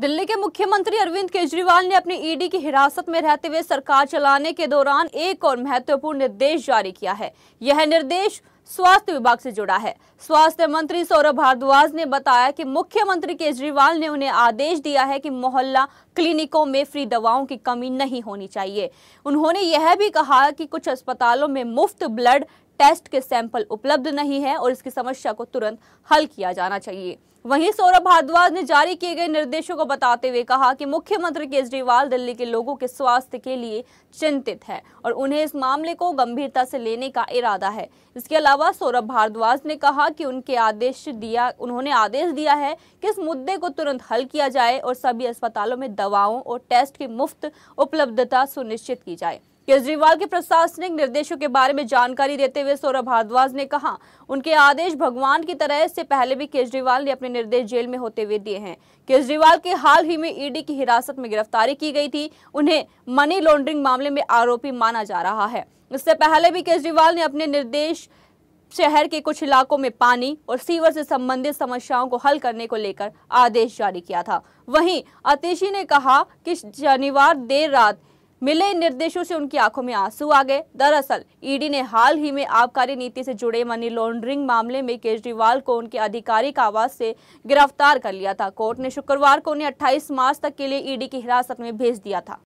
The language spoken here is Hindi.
दिल्ली के मुख्यमंत्री अरविंद केजरीवाल ने अपनी ईडी की हिरासत में रहते हुए सरकार चलाने के दौरान एक और महत्वपूर्ण निर्देश जारी किया है यह निर्देश स्वास्थ्य विभाग से जुड़ा है स्वास्थ्य मंत्री सौरभ भारद्वाज ने बताया कि मुख्यमंत्री केजरीवाल ने उन्हें आदेश दिया है कि मोहल्ला क्लिनिकों में फ्री दवाओं की कमी नहीं होनी चाहिए उन्होंने यह भी कहा कि कुछ अस्पतालों में मुफ्त ब्लड टेस्ट के सैंपल उपलब्ध नहीं है और इसकी समस्या को तुरंत हल किया जाना चाहिए वहीं सौरभ भारद्वाज ने जारी किए गए निर्देशों को बताते हुए कहा कि मुख्यमंत्री केजरीवाल दिल्ली के लोगों के स्वास्थ्य के लिए चिंतित है और उन्हें इस मामले को गंभीरता से लेने का इरादा है इसके अलावा सौरभ भारद्वाज ने कहा कि उनके आदेश दिया उन्होंने आदेश दिया है कि इस मुद्दे को तुरंत हल किया जाए और सभी अस्पतालों में दवाओं और टेस्ट की मुफ्त उपलब्धता सुनिश्चित की जाए केजरीवाल के प्रशासनिक निर्देशों के बारे में जानकारी देते हुए सौरभ भारद्वाज ने कहा उनके आदेश भगवान की तरह इससे पहले भी केजरीवाल ने अपने निर्देश जेल में होते हुए दिए हैं केजरीवाल के हाल ही में ईडी की हिरासत में गिरफ्तारी की गई थी उन्हें मनी लॉन्ड्रिंग मामले में आरोपी माना जा रहा है इससे पहले भी केजरीवाल ने अपने निर्देश शहर के कुछ इलाकों में पानी और सीवर से संबंधित समस्याओं को हल करने को लेकर आदेश जारी किया था वहीं अतिशी ने कहा कि शनिवार देर रात मिले निर्देशों से उनकी आंखों में आंसू आ गए दरअसल ईडी ने हाल ही में आबकारी नीति से जुड़े मनी लॉन्ड्रिंग मामले में केजरीवाल को उनके आधिकारिक आवास से गिरफ्तार कर लिया था कोर्ट ने शुक्रवार को उन्हें 28 मार्च तक के लिए ईडी की हिरासत में भेज दिया था